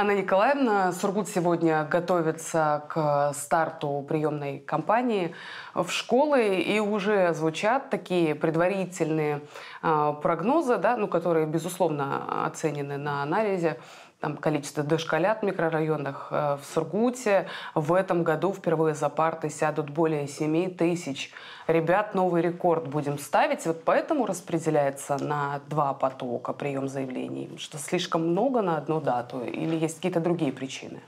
Анна Николаевна, Сургут сегодня готовится к старту приемной кампании в школы, и уже звучат такие предварительные а, прогнозы, да, ну, которые, безусловно, оценены на анализе там, количество дошколят в микрорайонах э, в Сургуте. В этом году впервые за парты сядут более 7 тысяч ребят. Новый рекорд будем ставить. Вот поэтому распределяется на два потока прием заявлений, что слишком много на одну дату или есть какие-то другие причины?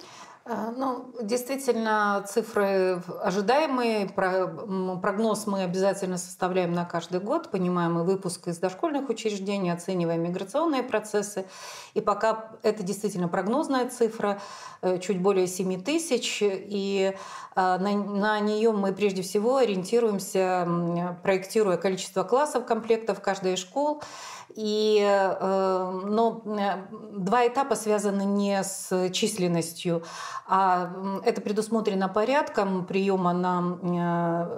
А, ну, действительно, цифры ожидаемые. Прогноз мы обязательно составляем на каждый год. Понимаем и выпуск из дошкольных учреждений, оцениваем миграционные процессы. И пока это действительно прогнозная цифра, э, чуть более 7 тысяч. И а, на, на нее мы прежде всего ориентируемся, проектируя количество классов, комплектов каждой из школ и, э, но два этапа связаны не с численностью, а это предусмотрено порядком приема на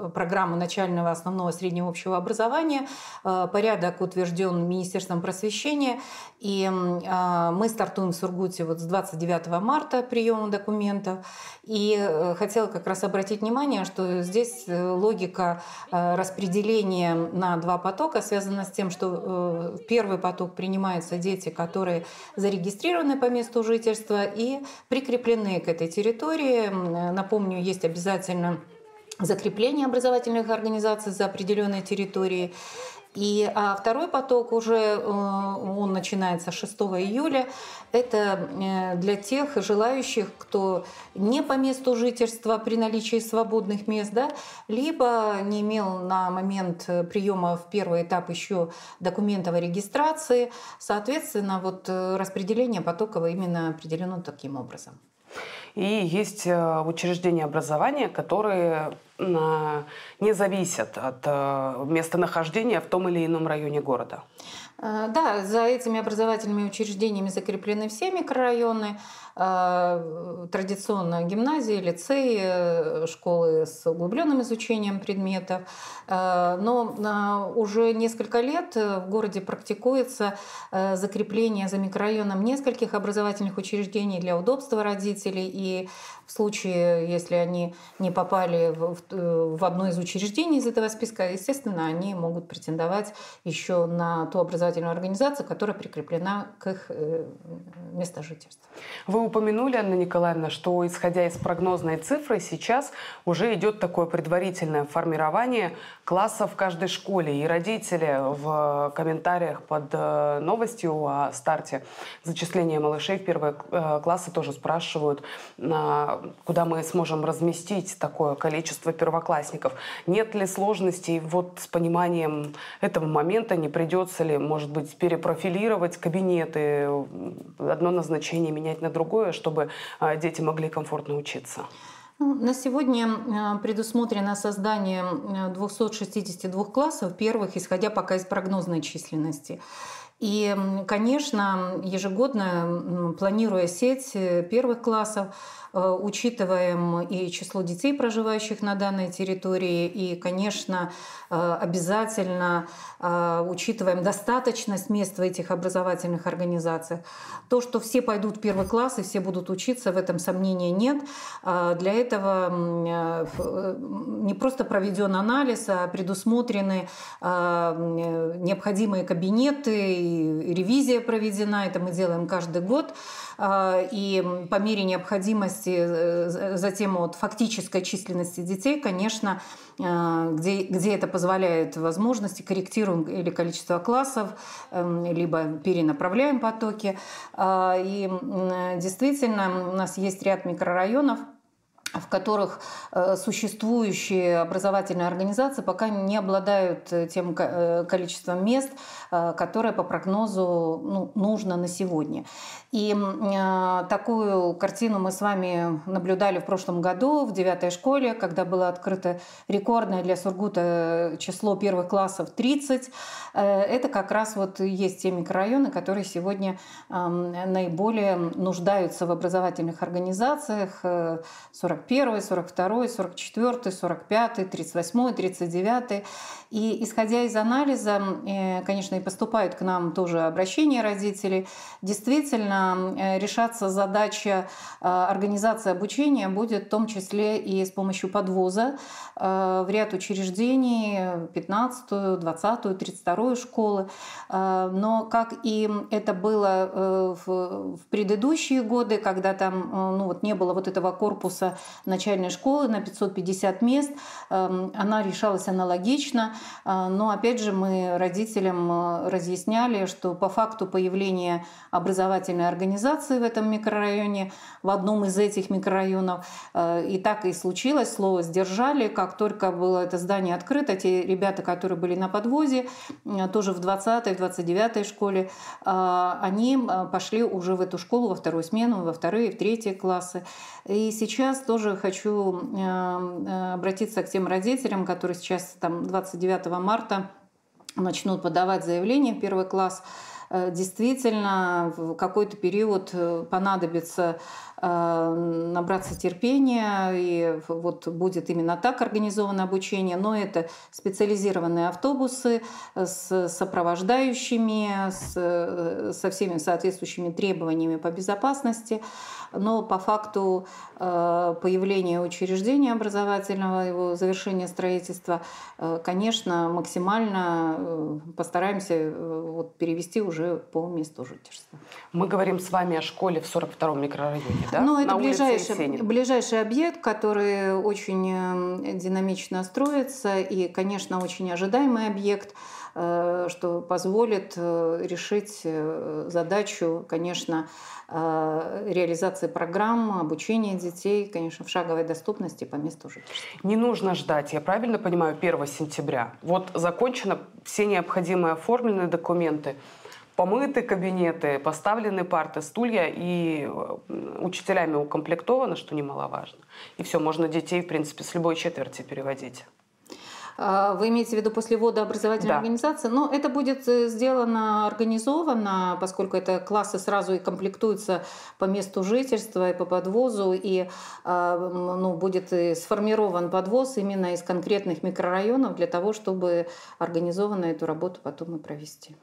э, программу начального, основного, среднего общего образования. Э, порядок утвержден Министерством просвещения. И а, мы стартуем в Сургуте вот с 29 марта приема документов. И хотела как раз обратить внимание, что здесь логика распределения на два потока связана с тем, что первый поток принимаются дети, которые зарегистрированы по месту жительства и прикреплены к этой территории. Напомню, есть обязательно закрепление образовательных организаций за определенной территорией. И а второй поток уже, э, он начинается 6 июля. Это э, для тех желающих, кто не по месту жительства при наличии свободных мест, да, либо не имел на момент э, приема в первый этап еще документов о регистрации. Соответственно, вот распределение потоков именно определено таким образом. И есть э, учреждения образования, которые э, не зависят от э, местонахождения в том или ином районе города. Да, за этими образовательными учреждениями закреплены все микрорайоны. А, традиционно гимназии, лицеи, э, школы с углубленным изучением предметов. А, но а, уже несколько лет э, в городе практикуется э, закрепление за микрорайоном нескольких образовательных учреждений для удобства родителей. И в случае, если они не попали в, в одно из учреждений из этого списка, естественно, они могут претендовать еще на ту образовательную организацию, которая прикреплена к их месту жительства. Вы упомянули, Анна Николаевна, что исходя из прогнозной цифры, сейчас уже идет такое предварительное формирование класса в каждой школе. И родители в комментариях под э, новостью о старте зачисления малышей в первые э, классы тоже спрашивают, а, куда мы сможем разместить такое количество первоклассников. Нет ли сложностей вот с пониманием этого момента, не придется ли, может быть, перепрофилировать кабинеты, одно назначение менять на другое? другое, чтобы а, дети могли комфортно учиться? Ну, на сегодня а, предусмотрено создание 262 классов первых, исходя пока из прогнозной численности. И, конечно, ежегодно планируя сеть э, первых классов, Э, учитываем и число детей, проживающих на данной территории, и, конечно, э, обязательно э, учитываем достаточность мест в этих образовательных организациях. То, что все пойдут в первый класс и все будут учиться, в этом сомнения нет. Для этого не просто проведен анализ, а предусмотрены необходимые кабинеты, и ревизия проведена, это мы делаем каждый год. И по мере необходимости ответственности э, за тему от фактической численности детей, конечно, э, где, где это позволяет возможности, корректируем или количество классов, эм, либо перенаправляем потоки. А, и э, действительно, у нас есть ряд микрорайонов – в которых э, существующие образовательные организации пока не обладают э, тем э, количеством мест, которое по прогнозу ну, нужно на сегодня. И такую картину мы с вами наблюдали в прошлом году в девятой школе, когда было открыто рекордное для Сургута число первых классов 30. Это как раз вот есть те микрорайоны, которые сегодня эм, наиболее нуждаются в образовательных организациях. 40 41, 42, 44, 45, 38, 39. И исходя из анализа, э, конечно, и поступают к нам тоже обращения родителей, действительно э, решаться задача э, организации обучения будет в том числе и с помощью подвоза в ряд учреждений 15, 20, 32 школы. Но как и это было в предыдущие годы, когда там ну, вот не было вот этого корпуса начальной школы на 550 мест, она решалась аналогично. А, но опять же мы родителям э, разъясняли, что по факту появления образовательной организации в этом микрорайоне, в одном из этих микрорайонов, э, и так и случилось, слово сдержали, как только было это здание открыто, те ребята, которые были на подвозе, э, тоже в 20-й, 29-й школе, они пошли уже в эту школу во вторую смену, во вторые, в третьи классы. И сейчас тоже хочу обратиться к тем родителям, которые сейчас там 29 29 марта начнут подавать заявление в первый класс, э, действительно в какой-то период э, понадобится э, набраться терпения, и вот будет именно так организовано обучение, но это специализированные автобусы с сопровождающими, с, со всеми соответствующими требованиями по безопасности но по факту э, появления учреждения образовательного, его завершения строительства, э, конечно, максимально э, постараемся вот, перевести уже по месту жительства. Мы говорим с вами о школе в 42-м микрорайоне, да? Ну, это ближайший, ближайший объект, который очень эм, динамично строится и, конечно, очень ожидаемый объект – Э, что позволит э, решить э, задачу, конечно, реализации программ, обучения детей, конечно, в шаговой доступности по месту жительства. Не нужно ждать, я правильно понимаю, 1 сентября. Вот закончено все необходимые оформленные документы помыты кабинеты, поставлены парты, стулья и учителями укомплектовано, что немаловажно. И все, можно детей, в принципе, с любой четверти переводить. А, вы имеете в виду после ввода образовательной да. организации? Но это будет э, сделано организованно, поскольку это классы сразу и комплектуются по месту жительства и по подвозу, и а, ну, будет и сформирован подвоз именно из конкретных микрорайонов для того, чтобы организованно эту работу потом и провести.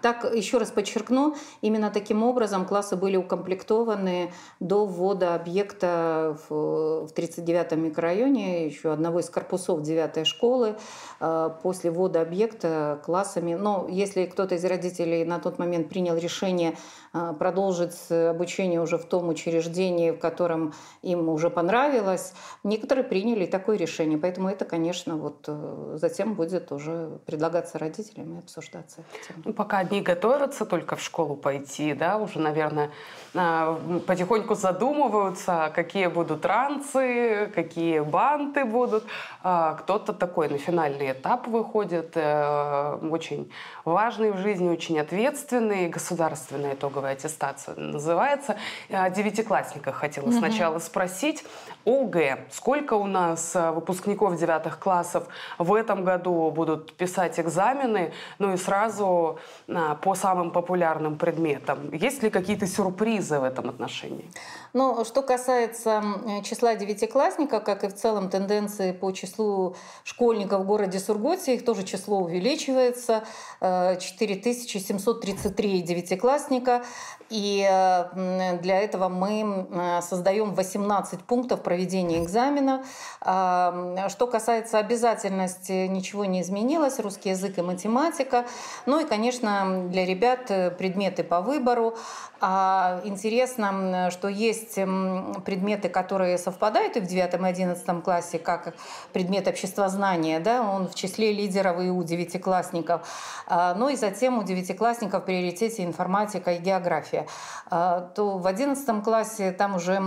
Так, еще раз подчеркну, именно таким образом классы были укомплектованы до ввода объекта в 39-м микрорайоне, еще одного из корпусов 9 школы. А, после ввода объекта классами, но если кто-то из родителей на тот момент принял решение а, продолжить обучение уже в том учреждении, в котором им уже понравилось. Некоторые приняли такое решение, поэтому это, конечно, вот э, затем будет уже предлагаться родителям и обсуждаться. Ну, пока одни готовятся только в школу пойти, да, уже, наверное, а, потихоньку задумываются, какие будут ранцы, какие банты будут. А, кто-то такой на финальный этап выходит, э, очень важный в жизни, очень ответственный, государственный итоговый итоговая аттестация называется. Э, о девятиклассниках хотела угу. сначала спросить. ОГЭ. Сколько у нас э, выпускников девятых классов в этом году будут писать экзамены? Ну и сразу а, по самым популярным предметам. Есть ли какие-то сюрпризы в этом отношении? Ну, что касается числа девятиклассников, как и в целом тенденции по числу школьников в городе Сургуте, их тоже число увеличивается. 4733 э, девятиклассника. И э, для этого мы создаем 18 пунктов проведения экзамена. Что касается обязательности, ничего не изменилось. Русский язык и математика. Ну и, конечно, для ребят э, предметы по выбору. А интересно, что есть предметы, которые совпадают и в 9 и 11 классе, как предмет обществознания. Да? Он в числе лидеров и у девятиклассников. А, ну и затем у девятиклассников в приоритете информатика и география. А, то в 11 классе там уже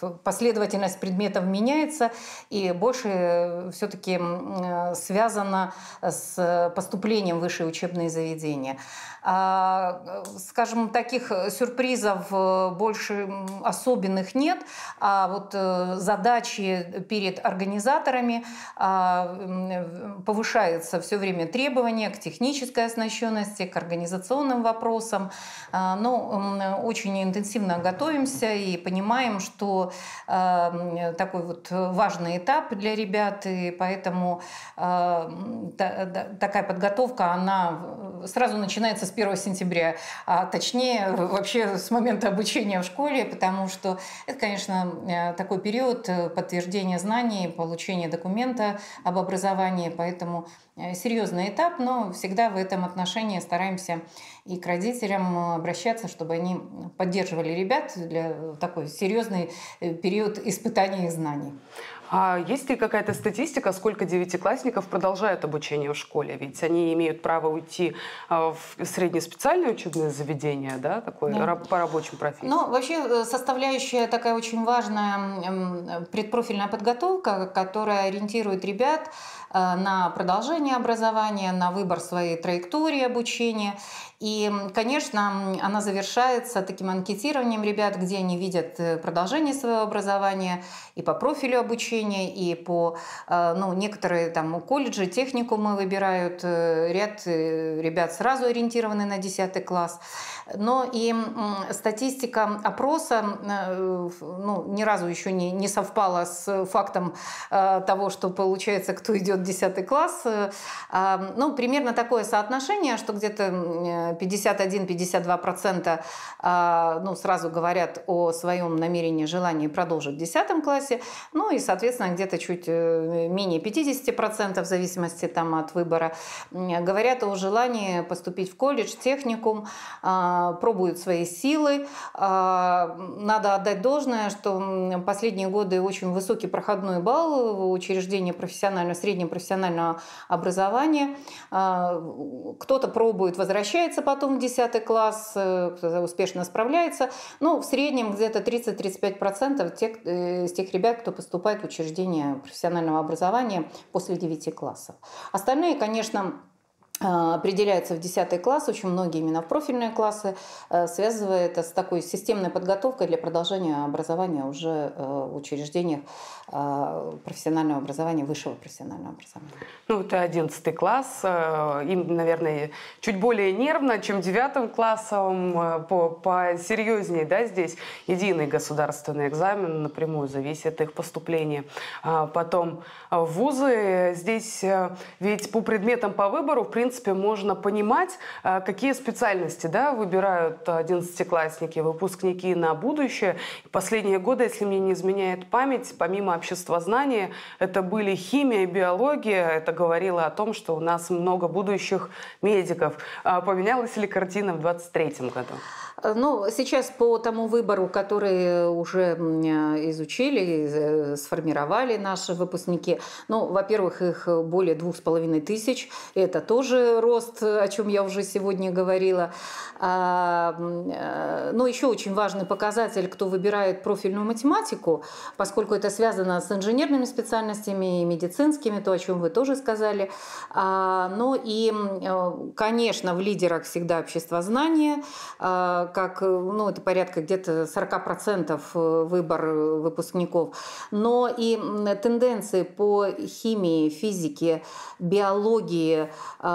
по последовательность предметов меняется и больше э, все-таки э, связана с поступлением в высшие учебные заведения. А, э, скажем, таких сюрпризов больше особенных нет, а вот задачи перед организаторами а, повышается все время требования к технической оснащенности, к организационным вопросам. А, Но ну, очень интенсивно готовимся и понимаем, что такой вот важный этап для ребят, и поэтому такая подготовка, она сразу начинается с 1 сентября, а точнее вообще с момента обучения в школе, потому что это, конечно, э, такой период подтверждения знаний, получения документа об образовании, поэтому Э, серьезный этап, но всегда в этом отношении стараемся и к родителям э, обращаться, чтобы они поддерживали ребят для э, такой серьезный период испытаний и знаний. А есть ли какая-то статистика, сколько девятиклассников продолжают обучение в школе? Ведь они имеют право уйти в среднеспециальное учебное заведение, да, такое да. по рабочим профессиям. Ну, вообще составляющая такая очень важная предпрофильная подготовка, которая ориентирует ребят Э, на продолжение образования, на выбор своей траектории обучения. И, конечно, она завершается таким анкетированием ребят, где они видят э, продолжение своего образования и по профилю обучения, и по, э, ну, некоторые там колледжи, техникумы выбирают, ряд ребят сразу ориентированы на 10 класс. Но и статистика опроса ну, ни разу еще не, не совпала с фактом того, что получается, кто идет идет 10 класс. Э, ну, примерно такое соотношение, что где-то 51-52% э, а, ну, сразу говорят о своем намерении, желании продолжить в 10 классе. Ну и, соответственно, где-то чуть э, менее 50% в зависимости там, от выбора говорят о желании поступить в колледж, техникум, а, пробуют свои силы. А, надо отдать должное, что последние годы очень высокий проходной балл в учреждения профессионального среднего получением профессионального образования. А, кто-то пробует, возвращается потом в 10 класс, э, кто-то успешно справляется. Ну, в среднем где-то 30-35% тех, э, из тех ребят, кто поступает в учреждение профессионального образования после 9 классов. Остальные, конечно, а, определяется в 10 класс, очень многие именно в профильные классы, э, связывая это с такой системной подготовкой для продолжения образования уже э, в учреждениях а, профессионального образования, высшего профессионального образования. Ну, это 11 класс, э, им, наверное, чуть более нервно, чем 9 классом, по посерьезнее, да, здесь единый государственный экзамен напрямую зависит от их поступления, а, Потом вузы, здесь ведь по предметам по выбору, в принципе, принципе, можно понимать, э, какие специальности да, выбирают э, одиннадцатиклассники, выпускники на будущее. Последние годы, если мне не изменяет память, помимо обществознания, это были химия, биология. Это говорило о том, что у нас много будущих медиков. А поменялась ли картина в 23 году? Э, ну, сейчас по тому выбору, который уже э, изучили, э, сформировали наши выпускники, ну, во-первых, их более двух с половиной тысяч. Это тоже рост, о чем я уже сегодня говорила. А, но еще очень важный показатель, кто выбирает профильную математику, поскольку это связано с инженерными специальностями и медицинскими, то, о чем вы тоже сказали. А, но и, конечно, в лидерах всегда общество знания а, как, э, ну, это порядка где-то 40% э, выбор э, выпускников, но и тенденции по химии, физике, биологии, э,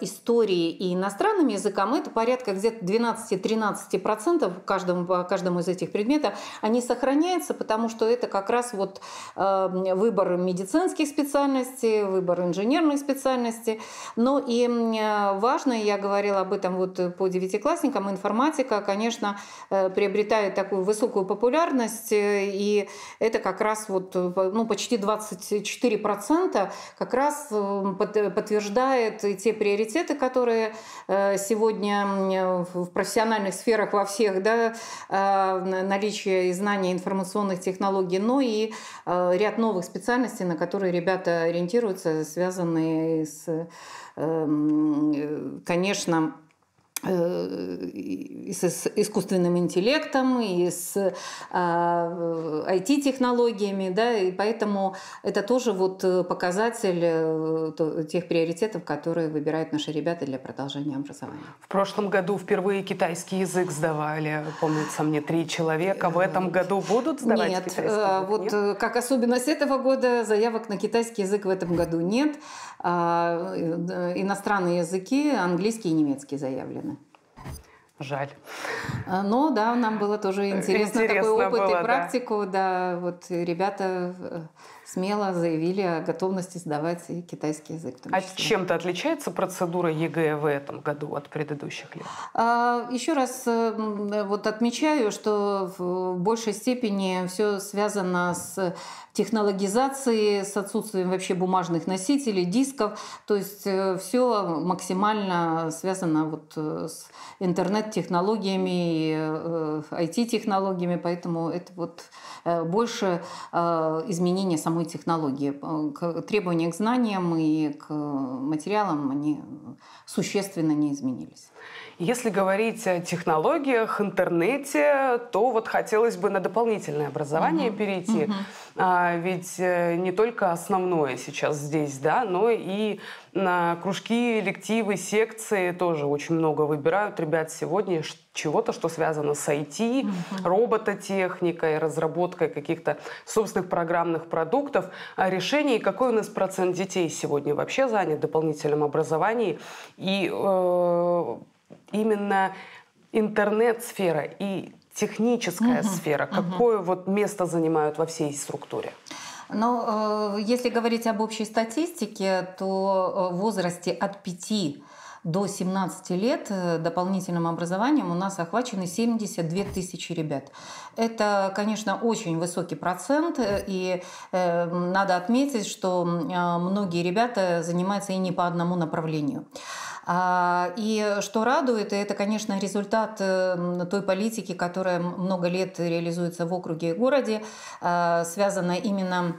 истории и иностранным языкам, это порядка где-то 12-13% каждому, по каждому из этих предметов, они сохраняются, потому что это как раз вот эм, выбор медицинских специальностей, выбор инженерных специальностей. Но и важно, я говорила об этом вот по девятиклассникам, информатика, конечно, э, приобретает такую высокую популярность, э, и это как раз вот, ну, почти 24% как раз подтверждает те приоритеты, которые э, сегодня в профессиональных сферах во всех, да, э, наличие и знания информационных технологий, но и э, ряд новых специальностей, на которые ребята ориентируются, связанные с, конечно, Э, и с искусственным интеллектом, и с IT-технологиями, э, да, и поэтому это тоже вот э, показатель тех приоритетов, которые выбирают наши ребята для продолжения образования. В прошлом году впервые китайский язык сдавали, помнится мне, три человека. В этом году будут сдавать нет, китайский язык? Вот нет, как особенность этого года, заявок на китайский язык в этом году нет. А, иностранные языки, английский и немецкий заявлены. Жаль. А, но да, нам было тоже интересно, интересно такой опыт было, и практику. Да. да, вот ребята э, смело заявили о готовности сдавать и китайский язык. А чем-то отличается процедура ЕГЭ в этом году от предыдущих лет? А, еще раз э, вот отмечаю, что в большей степени все связано с технологизацией, с отсутствием вообще бумажных носителей, дисков. То есть э, все максимально связано вот э, с интернет-технологиями, IT-технологиями, поэтому это вот больше изменение самой мы технологии. Э, к требования к знаниям и к материалам они существенно не изменились. Если говорить о технологиях, интернете, то вот хотелось бы на дополнительное образование угу. перейти. Угу. А, ведь э, не только основное сейчас здесь, да, но и на кружки, элективы, секции тоже очень много выбирают ребят сегодня чего-то, что связано с IT, mm-hmm. робототехникой, разработкой каких-то собственных программных продуктов, а решений, какой у нас процент детей сегодня вообще занят дополнительным образованием и э, именно интернет-сфера и техническая угу, сфера, угу. какое вот место занимают во всей структуре? Но э, если говорить об общей статистике, то э, в возрасте от 5 до 17 лет э, дополнительным образованием у нас охвачены 72 тысячи ребят. Это, конечно, очень высокий процент, и надо отметить, что многие ребята занимаются и не по одному направлению. А, и что радует, это, конечно, результат э, той политики, которая много лет реализуется в округе и городе, а, связана именно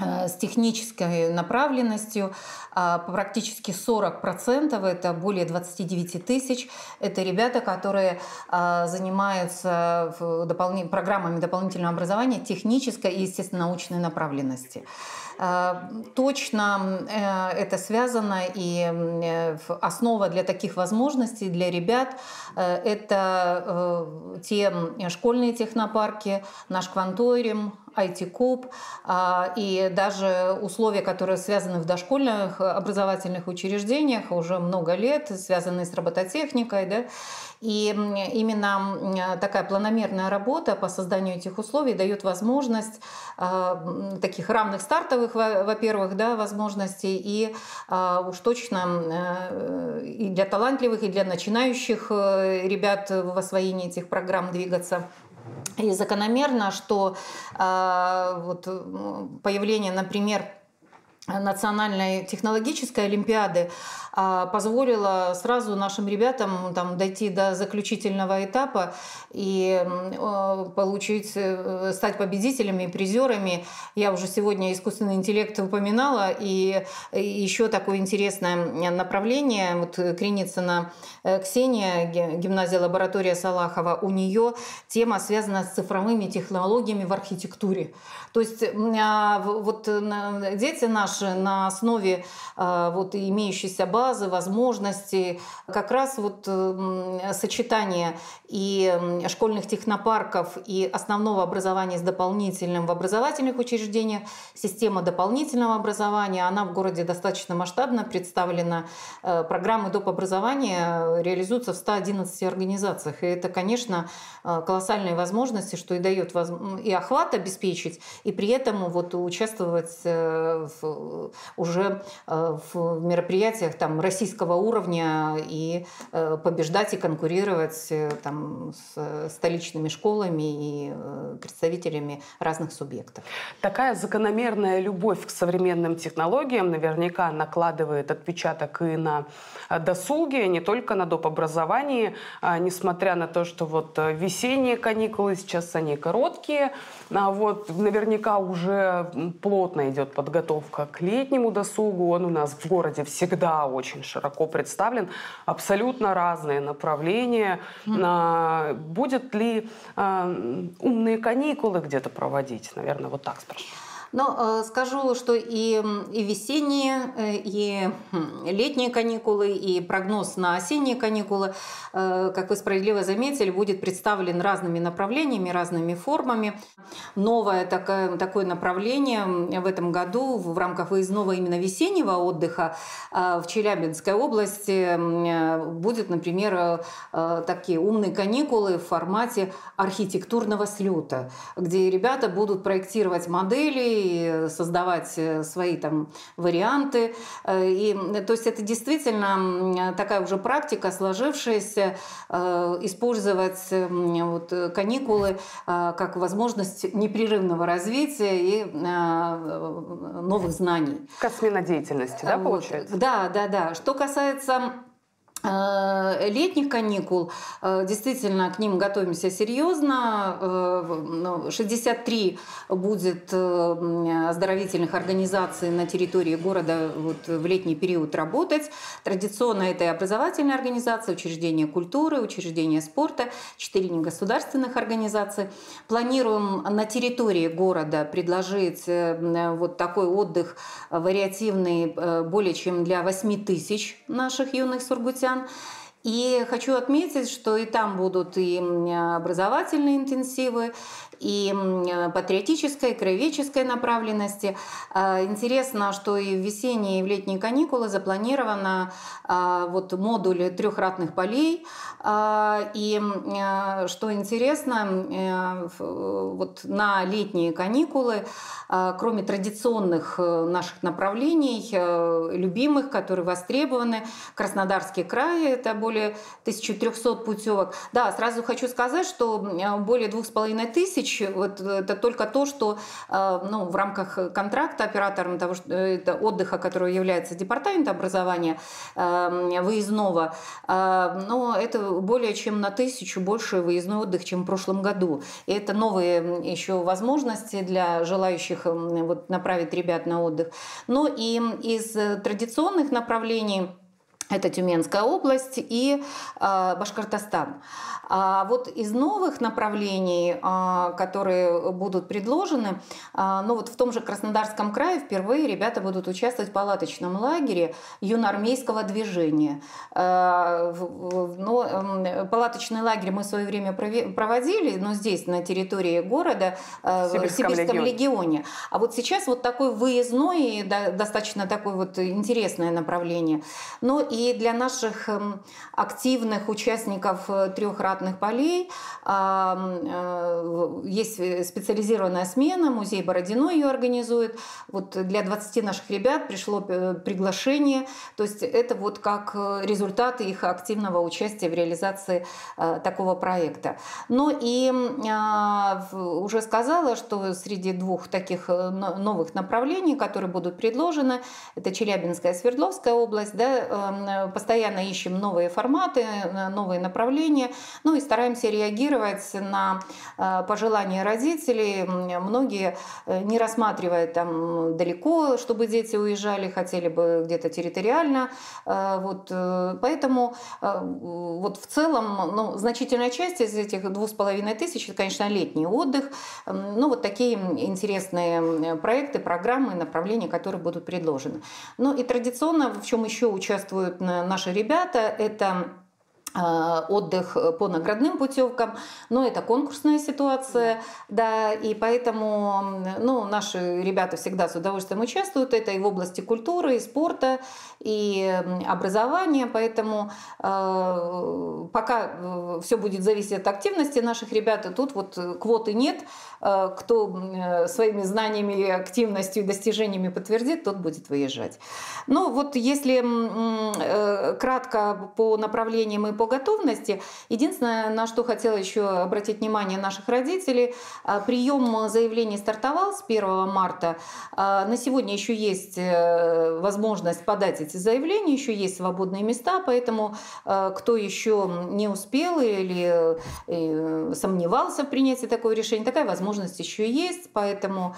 э, с технической направленностью а, практически 40%, это более 29 тысяч, это ребята, которые занимаются программами дополнительного образования технической и, естественно, научной направленности. Э, точно э, это связано, и э, основа для таких возможностей для ребят – это те школьные технопарки, наш кванториум, IT-коп а, и даже условия, которые связаны в дошкольных э, образовательных учреждениях уже много лет, связанные с робототехникой. Да? И именно такая планомерная работа по созданию этих условий дает возможность а, таких равных стартовых, во-первых, да, возможностей, и а, уж точно э, и для талантливых, и для начинающих э, ребят в освоении этих программ двигаться. И закономерно, что э, вот появление, например, национальной технологической олимпиады а, позволила сразу нашим ребятам ну, там, дойти до заключительного этапа и получить, э, стать победителями, призерами. Я уже сегодня искусственный интеллект упоминала, и еще такое интересное направление. Вот э, Криницына э, Ксения, гимназия лаборатория Салахова, у нее тема связана с цифровыми технологиями в архитектуре. То есть а, вот дети наши наш на основе э, вот имеющейся базы, возможностей, как раз вот э, сочетание и школьных технопарков, и основного образования с дополнительным в образовательных учреждениях, система дополнительного образования, она в городе достаточно масштабно представлена. Э, программы доп. образования реализуются в 111 организациях. И это, конечно, колоссальные возможности, что и дает и охват обеспечить, и при этом вот участвовать в Э, уже э, в мероприятиях там, российского уровня и э, побеждать и конкурировать там, с столичными школами и представителями разных субъектов. Такая закономерная любовь к современным технологиям наверняка накладывает отпечаток и на досуге, не только на доп. образовании, а, несмотря на то, что вот весенние каникулы, сейчас они короткие, а вот наверняка уже плотно идет подготовка к летнему досугу. Он у нас в городе всегда очень широко представлен. Абсолютно разные направления. Mm. Будет ли а, умные каникулы где-то проводить? Наверное, вот так спрашиваю. Но э, скажу, что и, и весенние, э, и хм, летние каникулы, и прогноз на осенние каникулы, э, как вы справедливо заметили, будет представлен разными направлениями, разными формами. Новое такое, такое направление в этом году в рамках выездного именно весеннего отдыха в Челябинской области будет, например, такие умные каникулы в формате архитектурного слета, где ребята будут проектировать модели идеи, создавать э, свои там варианты. Э, и, э, то есть это действительно такая уже практика, сложившаяся, использовать вот, каникулы как возможность непрерывного развития и новых знаний. деятельности да, получается? Вот. Да, да, да. Что касается Э, летних каникул э, действительно к ним готовимся серьезно. 63 э, ну, будет оздоровительных организаций на территории города вот в летний период работать. Традиционно это и образовательные организации, учреждения культуры, учреждения спорта, 4 негосударственных организации. Планируем на территории города предложить вот такой отдых вариативный более чем для 8 тысяч наших юных сургутян россиян. И хочу отметить, что и там будут и образовательные интенсивы, и э, патриотической, и краеведческой направленности. Э, интересно, что и в весенние, и в летние каникулы запланировано э, вот модуль трехратных полей. И что интересно, вот на летние каникулы, кроме традиционных наших направлений, любимых, которые востребованы, Краснодарский край – это более 1300 путевок. Да, сразу хочу сказать, что более 2500 вещь, вот, э, это только то, что э, ну, в рамках контракта оператором того, э, это отдыха, который является департамент образования эм, выездного, но это более чем на тысячу больше выездной отдых, чем в прошлом году. И это новые еще возможности для желающих эм, вот, направить ребят на отдых. Но ну, и из традиционных направлений это Тюменская область и э, Башкортостан. А вот из новых направлений, э, которые будут предложены, э, ну вот в том же Краснодарском крае впервые ребята будут участвовать в палаточном лагере юноармейского движения. Э, но, э, палаточный лагерь мы в свое время проводили, но здесь, на территории города, э, в Сибирском, Сибирском легионе. легионе. А вот сейчас вот такой выездной и достаточно такое вот интересное направление. Но и и для наших эм, активных участников э, трехратных полей э, есть э, специализированная смена, музей Бородино ее организует. Вот для 20 наших ребят пришло приглашение. То есть это вот как результат их активного участия в реализации такого проекта. Но ну и а, уже сказала, что среди двух таких новых направлений, которые будут предложены, это Челябинская и Свердловская область, да, эм, Э, постоянно ищем новые форматы, э, новые направления, ну и стараемся реагировать на э, пожелания родителей. Многие не рассматривают там далеко, чтобы дети уезжали, хотели бы где-то территориально. Вот, поэтому вот в целом ну, значительная часть из этих двух с половиной тысяч, это, конечно, летний отдых. Ну вот такие интересные проекты, программы, направления, которые будут предложены. Ну и традиционно, в чем еще участвуют наши ребята, это а, отдых э, по наградным путевкам, но ну, это конкурсная ситуация, да, и поэтому, ну, наши ребята всегда с удовольствием участвуют, это и в области культуры, и спорта, и образования, поэтому э, пока э, все будет зависеть от активности наших ребят, и тут вот э, квоты нет, кто своими знаниями, активностью и достижениями подтвердит, тот будет выезжать. Ну, вот если э, кратко по направлениям и по по готовности. Единственное, на что хотела еще обратить внимание наших родителей, а, прием заявлений стартовал с 1 марта. А, на сегодня еще есть э, возможность подать эти заявления, еще есть свободные места, поэтому э, кто еще не успел или э, сомневался в принятии такого решения, такая возможность еще есть, поэтому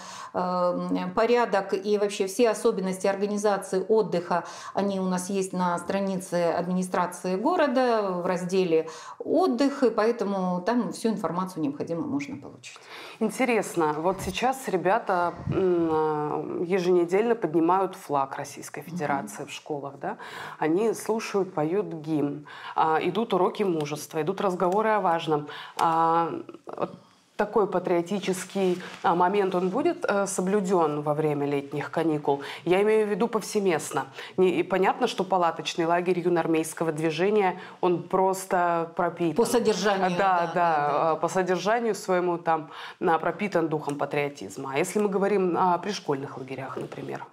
порядок и вообще все особенности организации отдыха, они у нас есть на странице администрации города, в разделе «Отдых», и поэтому там всю информацию необходимую можно получить. Интересно, вот сейчас ребята а, еженедельно поднимают флаг Российской Федерации mm-hmm. в школах, да? Они слушают, поют гимн, а, идут уроки мужества, идут разговоры о важном. А, такой патриотический а, момент, он будет э, соблюден во время летних каникул? Я имею в виду повсеместно. и понятно, что палаточный лагерь юноармейского движения, он просто пропитан. По содержанию. Да, да, да, да, э, по содержанию своему там на, пропитан духом патриотизма. А если мы говорим о пришкольных лагерях, например?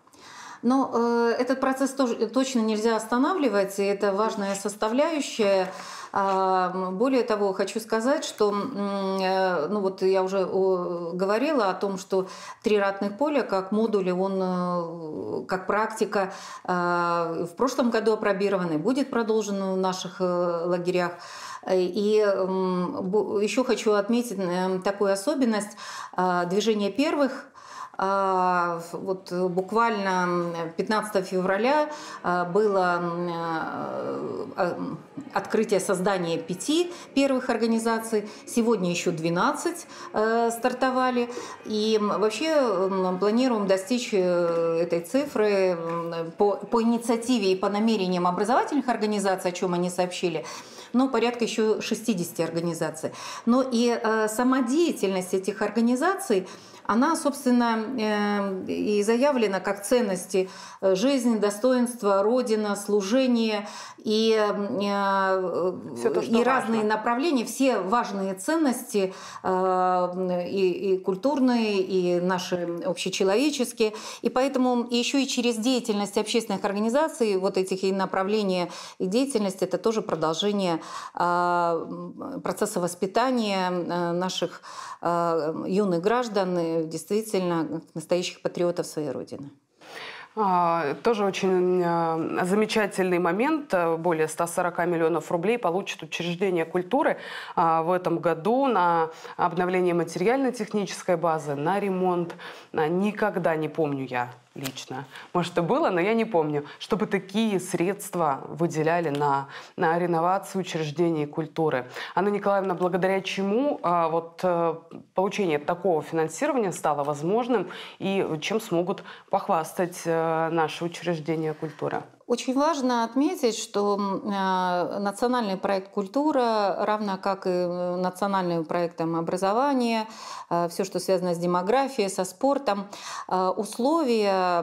Но ну, э, этот процесс тоже, точно нельзя останавливать, и это важная составляющая. А, более того, хочу сказать, что, э, ну вот я уже говорила о том, что три ратных поля как модуль, он э, как практика э, в прошлом году и будет продолжен в наших лагерях. И еще хочу отметить такую особенность движения первых а, вот э, буквально 15 февраля а, было э, а, открытие создания пяти первых организаций. Сегодня еще 12 э, стартовали. И вообще планируем достичь этой цифры по, по инициативе и по намерениям образовательных организаций, о чем они сообщили, ну, порядка еще 60 организаций. Но ну и э, сама деятельность этих организаций, она, собственно, э, и заявлена как ценности э, жизни, достоинства, родина, служение и, все то, и важно. разные направления, все важные ценности и, и культурные, и наши общечеловеческие. И поэтому еще и через деятельность общественных организаций, вот этих и направления и деятельность, это тоже продолжение развития процесса воспитания э, наших а, юных граждан, действительно настоящих патриотов своей Родины. А, тоже очень а, замечательный момент. Более 140 миллионов рублей получит учреждение культуры в этом году на обновление материально-технической базы, на ремонт. Никогда не помню я лично. Может, это было, но я не помню, чтобы такие средства выделяли на, на реновацию учреждений культуры. Анна Николаевна, благодаря чему а, вот, а, получение такого финансирования стало возможным и чем смогут похвастать а, наши учреждения культуры? Очень важно отметить, что э, национальный проект «Культура», равно как и э, национальным проектом образования, э, все, что связано с демографией, со спортом, условия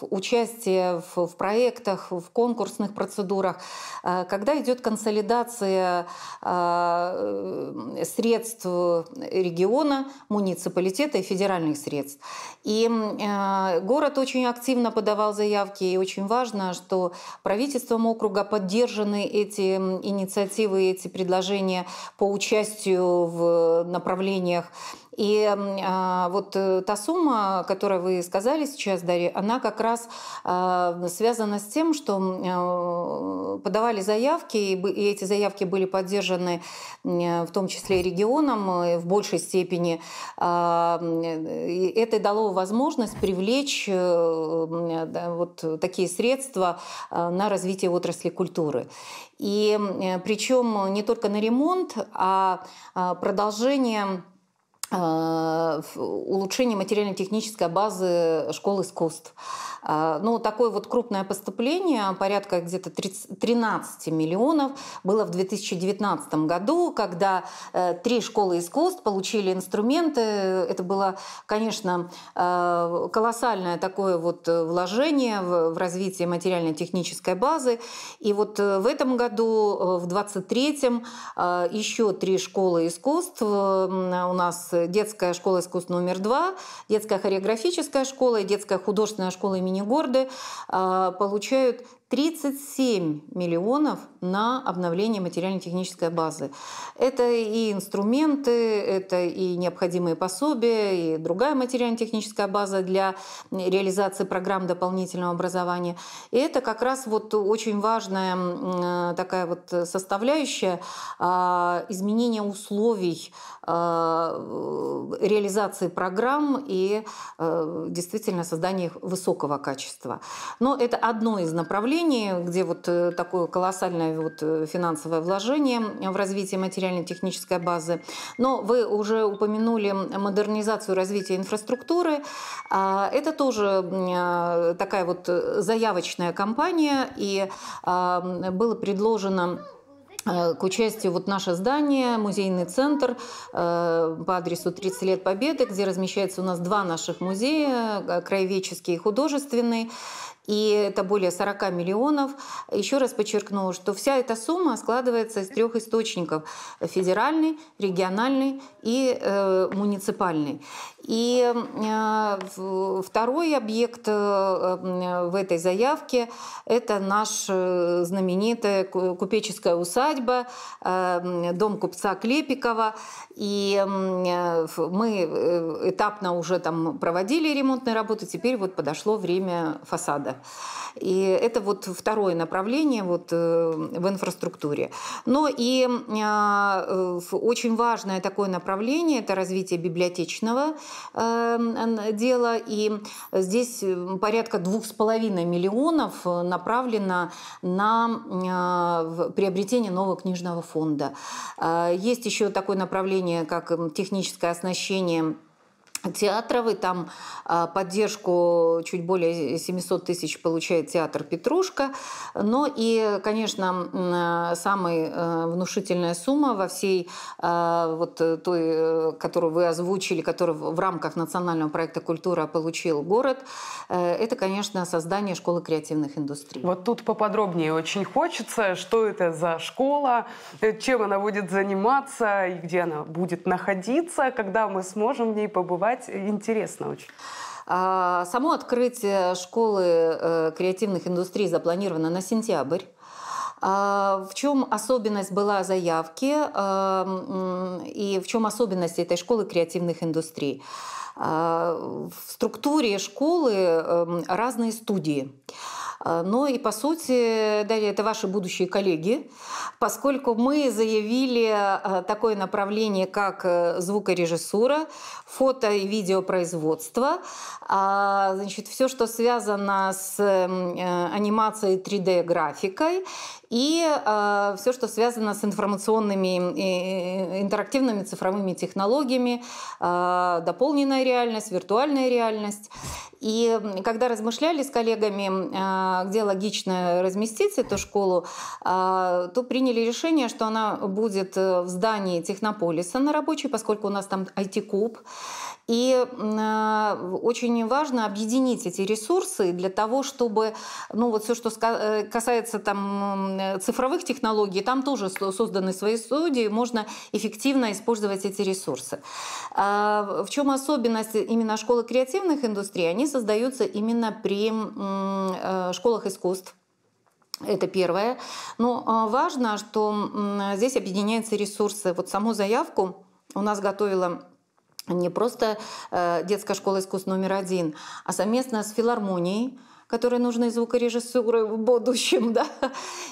участия в проектах, в конкурсных процедурах, когда идет консолидация средств региона, муниципалитета и федеральных средств. И город очень активно подавал заявки, и очень важно, важно, что правительством округа поддержаны эти инициативы, эти предложения по участию в направлениях и а, вот э, та сумма, которую вы сказали сейчас, Дарья, она как раз а, связана с тем, что а, подавали заявки, и, и эти заявки были поддержаны в том числе и регионом э, в большей степени. А, и это дало возможность привлечь да, вот такие средства а, на развитие отрасли культуры. И причем не только на ремонт, а, а продолжение Э, улучшение материально-технической базы школ искусств, а, ну, такое вот крупное поступление, порядка где-то 30, 13 миллионов, было в 2019 году, когда э, три школы искусств получили инструменты. Это было, конечно, э, колоссальное такое вот вложение в развитие материально-технической базы. И вот э, в этом году, в 2023 еще три школы искусств. У нас детская школа искусств номер два, детская хореографическая школа и детская художественная школа имени не горды а, получают 37 миллионов на обновление материально-технической базы. Это и инструменты, это и необходимые пособия, и другая материально-техническая база для реализации программ дополнительного образования. И это как раз вот очень важная э, такая вот составляющая а, изменения условий а, э, реализации программ и э, действительно создания их высокого качества. Но это одно из направлений направлении, где вот э, такое колоссальное вот э, финансовое вложение в развитие материально-технической базы. Но вы уже упомянули модернизацию развития инфраструктуры. А, это тоже э, такая вот заявочная кампания, и а, было предложено к участию вот наше здание, музейный центр по адресу 30 лет Победы, где размещается у нас два наших музея, краеведческий и художественный и это более 40 миллионов. Еще раз подчеркну, что вся эта сумма складывается из трех источников – федеральный, региональный и э, муниципальный. И э, второй объект э, в этой заявке – это наша э, знаменитая купеческая усадьба, э, дом купца Клепикова. И э, мы э, этапно уже там проводили ремонтные работы, теперь вот подошло время фасада. И это вот второе направление вот э, в инфраструктуре. Но и э, очень важное такое направление – это развитие библиотечного э, дела. И здесь порядка двух с половиной миллионов направлено на приобретение нового книжного фонда. Есть еще такое направление, как техническое оснащение театровый там а, поддержку чуть более 700 тысяч получает театр «Петрушка». Но и, конечно, а, самая а, внушительная сумма во всей вот той, э, которую вы озвучили, которую в рамках национального проекта «Культура» получил город, э, это, конечно, создание школы креативных индустрий. Вот тут поподробнее очень хочется, что это за школа, э, чем она будет заниматься и где она будет находиться, когда мы сможем в ней побывать читать интересно очень. А, само открытие школы э, креативных индустрий запланировано на сентябрь. А, в чем особенность была заявки а, и в чем особенность этой школы креативных индустрий? В структуре школы эм, разные студии. Но и, по сути, далее это ваши будущие коллеги, поскольку мы заявили э, такое направление, как э, звукорежиссура, фото и видеопроизводства, значит, все, что связано с эм, э, анимацией 3D-графикой и а, все, что связано с информационными, э, э, интерактивными цифровыми технологиями, а, дополненная реальность, виртуальная реальность. И когда размышляли с коллегами, а, где логично разместить эту школу, то приняли решение, что она будет в здании Технополиса на рабочей, поскольку у нас там IT-клуб. И а, очень важно объединить эти ресурсы для того, чтобы, ну вот все, что э, касается там цифровых технологий, там тоже созданы свои студии, можно эффективно использовать эти ресурсы. А, в чем особенность именно школы креативных индустрий? Они создаются именно при э, школах искусств, это первое. Но а, важно, что здесь объединяются ресурсы. Вот саму заявку у нас готовила не просто э, детская школа искусств номер один, а совместно с филармонией, которые нужны звукорежиссеры в будущем. Да?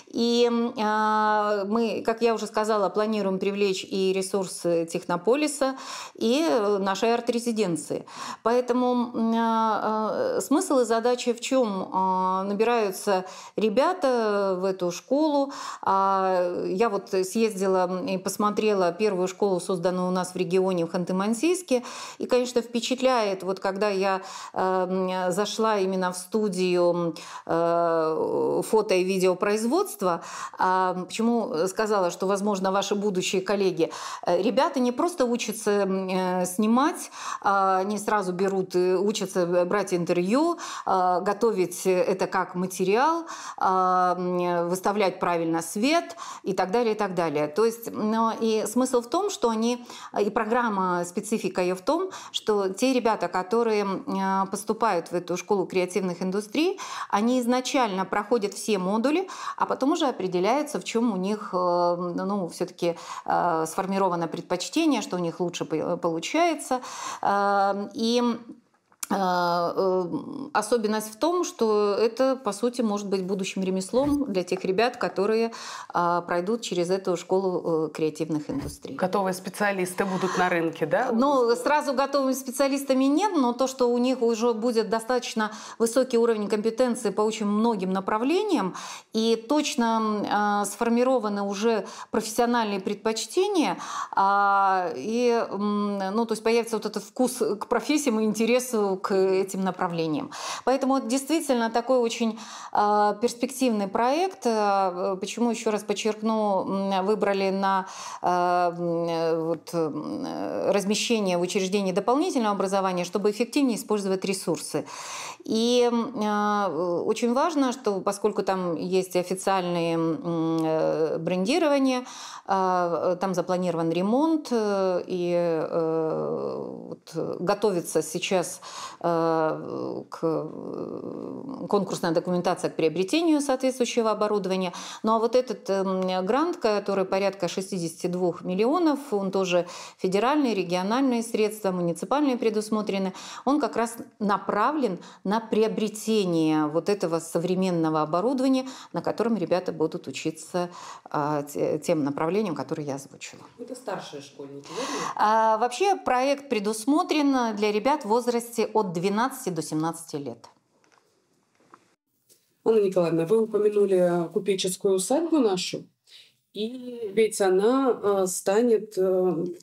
И э, мы, как я уже сказала, планируем привлечь и ресурсы Технополиса, и э, нашей арт-резиденции. Поэтому э, э, смысл и задача в чем? Э, набираются ребята в эту школу. Я вот съездила и посмотрела первую школу, созданную у нас в регионе в Ханты-Мансийске. И, конечно, впечатляет, вот когда я э, зашла именно в студию студию э, фото и видеопроизводства. Почему сказала, что, возможно, ваши будущие коллеги? Э, ребята не просто учатся э, снимать, а они сразу берут, учатся брать интервью, а, готовить это как материал, а, выставлять правильно свет и так далее, и так далее. То есть, но и смысл в том, что они, и программа, специфика ее в том, что те ребята, которые поступают в эту школу креативных индустрий, 3, они изначально проходят все модули, а потом уже определяется, в чем у них э, ну, все-таки э, сформировано предпочтение, что у них лучше получается. Эм, и а, эм, особенность в том, что это, по сути, может быть будущим ремеслом для тех ребят, которые а, пройдут через эту школу э, креативных индустрий. Готовые специалисты будут на рынке, да? Ну, сразу готовыми специалистами нет, но то, что у них уже будет достаточно высокий уровень компетенции по очень многим направлениям и точно а, сформированы уже профессиональные предпочтения, и, ну, то есть появится вот этот вкус к профессиям и интересу к этим направлениям. Поэтому это действительно такой очень а, перспективный проект. А, э, почему, еще раз подчеркну, выбрали на а, вот, э, размещение в учреждении дополнительного образования, чтобы эффективнее использовать ресурсы. И а, э, очень важно, что поскольку там есть официальные э, брендирования, а, э, там запланирован ремонт, и готовится сейчас к конкурсная документация к приобретению соответствующего оборудования. Ну а вот этот грант, который порядка 62 миллионов, он тоже федеральные, региональные средства, муниципальные предусмотрены, он как раз направлен на на приобретение вот этого современного оборудования, на котором ребята будут учиться а, тем направлениям, которые я озвучила. Ну, это старшие школьники, верно? А, вообще проект предусмотрен для ребят в возрасте от 12 до 17 лет. Анна Николаевна, вы упомянули купеческую усадьбу нашу, и ведь она а, станет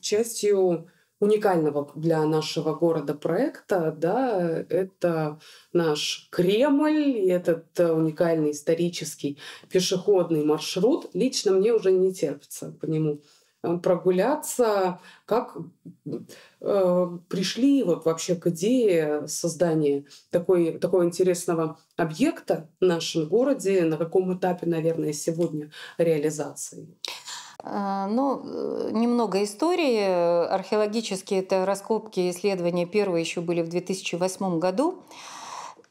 частью уникального для нашего города проекта, да, это наш Кремль, и этот э, уникальный исторический пешеходный маршрут. Лично мне уже не терпится по нему э, прогуляться, как э, пришли вот вообще к идее создания такой, такого интересного объекта в нашем городе, на каком этапе, наверное, сегодня реализации. А, ну, э, немного истории. Археологические это раскопки и исследования первые еще были в 2008 году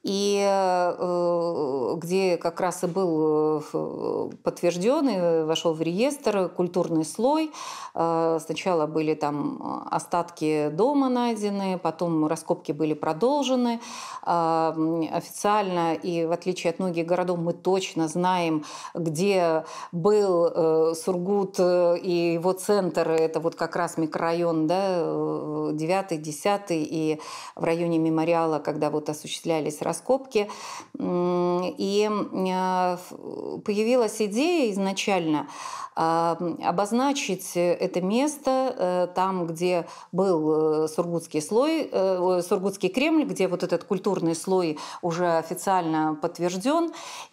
и э, где как раз и был э, подтвержден и вошел в реестр культурный слой. Э, сначала были там остатки дома найдены, потом раскопки были продолжены. Официально и в отличие от многих городов мы точно знаем, где был Сургут и его центр. Это вот как раз микрорайон да, 9-10 и в районе мемориала, когда вот осуществлялись раскопки. И э, появилась идея изначально э, обозначить это место э, там, где был сургутский слой, сургутский Кремль, где вот этот культурный слой уже официально подтвержден.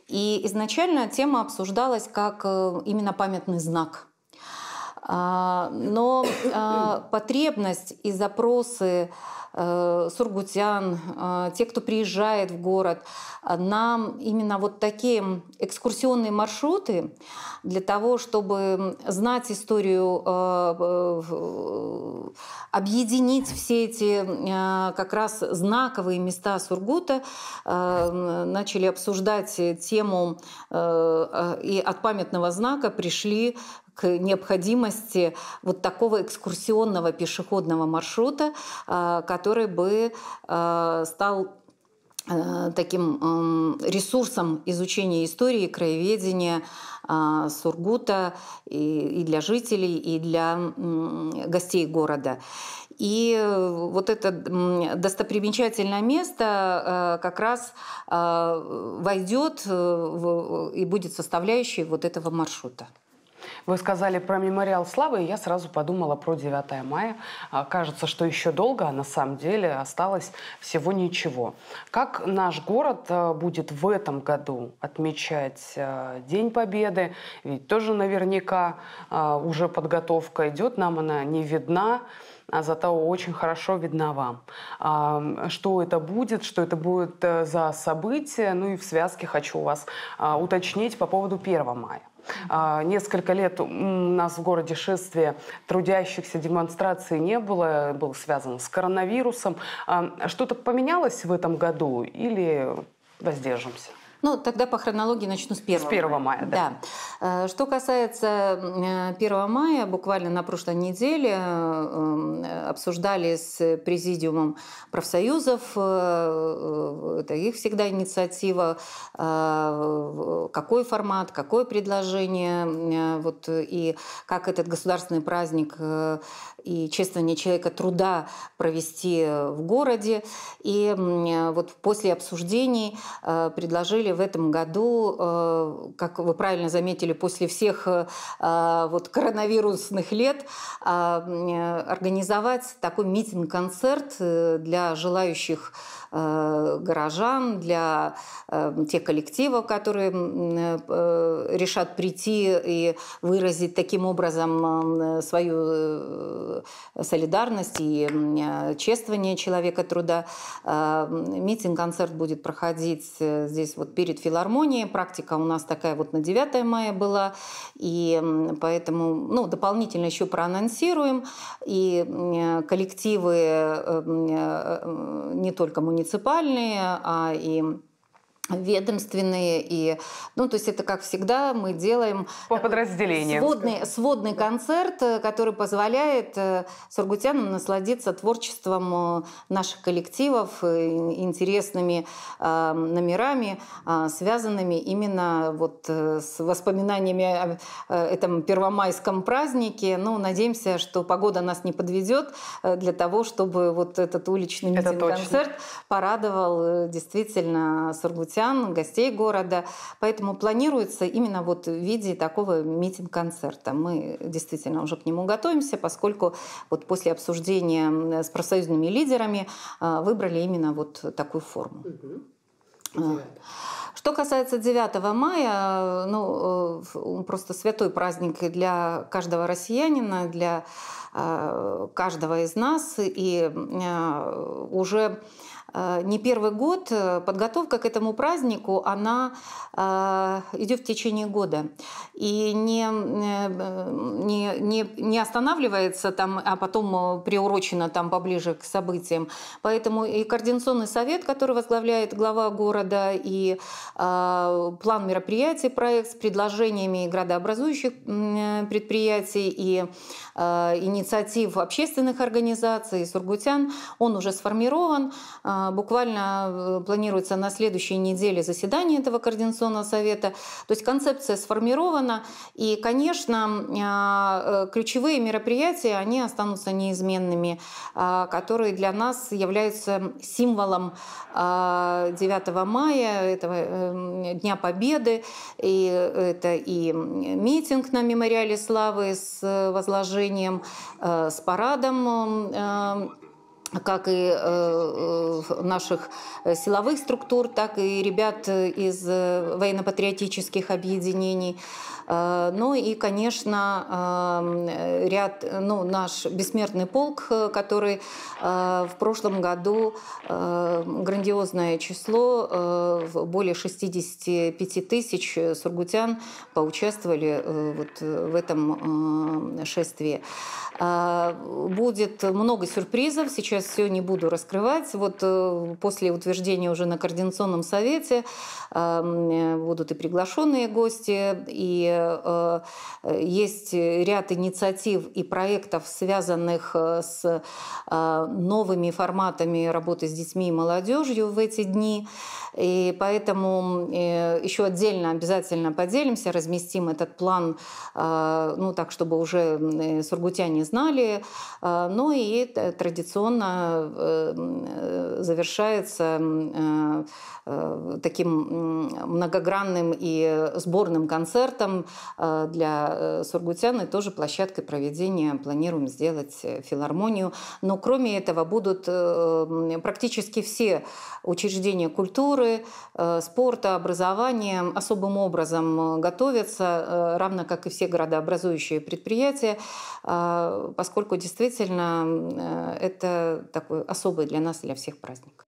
И изначально тема обсуждалась как именно памятный знак. А, но потребность и запросы Э, сургутян, э, те, кто приезжает в город, нам именно вот такие экскурсионные маршруты для того, чтобы знать историю, э, объединить все эти как раз знаковые места Сургута, начали обсуждать тему и от памятного знака пришли к необходимости вот такого экскурсионного пешеходного маршрута, э, который бы э, стал э, таким ресурсом изучения истории, краеведения Сургута и для жителей, и для гостей города. И вот это достопримечательное место как раз войдет и будет составляющей вот этого маршрута. Вы сказали про мемориал славы, и я сразу подумала про 9 мая. А, кажется, что еще долго, а на самом деле осталось всего ничего. Как наш город а, будет в этом году отмечать а, День Победы? Ведь тоже наверняка уже подготовка идет, нам она не видна а зато очень хорошо видно вам. Что это будет, что это будет э, за событие, ну и в связке хочу вас уточнить по поводу 1 мая. А, несколько лет у нас в городе шествия трудящихся демонстраций не было, был связан с коронавирусом. А, что-то поменялось в этом году или воздержимся? Ну, тогда по хронологии начну с 1 С 1 мая, да. да. Э, что касается 1 э, мая, буквально на прошлой неделе э, обсуждали с президиумом профсоюзов, это их всегда инициатива, какой формат, какое предложение, вот, и как этот государственный праздник и чествование человека труда провести э, в городе. И э, вот после обсуждений э, предложили в этом году, как вы правильно заметили, после всех вот коронавирусных лет организовать такой митинг-концерт для желающих Э, горожан, для э, тех коллективов, которые э, решат прийти и выразить таким образом свою солидарность и чествование человека труда. Митинг-концерт будет проходить здесь вот перед филармонией. Практика у нас такая вот на 9 мая была. И поэтому ну, дополнительно еще проанонсируем. И коллективы не только мы муниципальные, а и ведомственные и ну то есть это как всегда мы делаем по э, подразделениям сводный, сводный концерт э, который позволяет э, сургутянам насладиться творчеством наших коллективов интересными номерами связанными именно вот с воспоминаниями о этом первомайском празднике ну надеемся что погода нас не подведет для того чтобы вот этот уличный это концерт порадовал действительно сургутян островитян, гостей города. Поэтому планируется именно вот в виде такого митинг-концерта. Мы действительно уже к нему готовимся, поскольку вот после обсуждения с профсоюзными лидерами э, выбрали именно вот такую форму. Э, что касается 9 мая, э, ну, просто святой праздник для каждого россиянина, для каждого из нас. И уже Э, не первый год. Э, подготовка к этому празднику, она э, идет в течение года. И не, не, не, не останавливается там, а потом приурочена там поближе к событиям. Поэтому и Координационный совет, который возглавляет глава города, и план мероприятий, проект с предложениями градообразующих предприятий и инициатив общественных организаций, сургутян, он уже сформирован. А, буквально э, планируется на следующей неделе заседание этого Координационного совета. То есть концепция сформирована. И, конечно, а, э, ключевые мероприятия, они останутся неизменными, а, которые для нас являются символом 9 мая, этого эм, Дня Победы. И это и митинг на мемориале славы с э, возложением, с парадом эм, как и э, э, наших э, силовых структур, так и ребят из военно-патриотических объединений. Э, ну и, конечно, эм, э, ряд, ну, наш бессмертный полк, э, который в прошлом году грандиозное число, более 65 тысяч сургутян поучаствовали вот в этом шествии. Будет много сюрпризов, сейчас все не буду раскрывать. Вот после утверждения уже на Координационном совете эм, будут и приглашенные гости, и Э, э, есть ряд инициатив и проектов, связанных э, с новыми форматами работы с детьми и молодежью в эти дни. И поэтому еще отдельно обязательно поделимся, разместим этот план, ну так, чтобы уже сургутяне знали. Э, ну и традиционно завершается таким многогранным и сборным концертом Э, для э, Сургутяны тоже площадкой проведения планируем сделать э, филармонию. Но кроме этого будут практически все учреждения культуры, спорта, образования особым образом готовятся, равно как и все городообразующие предприятия, поскольку действительно это такой особый для нас, для всех праздник.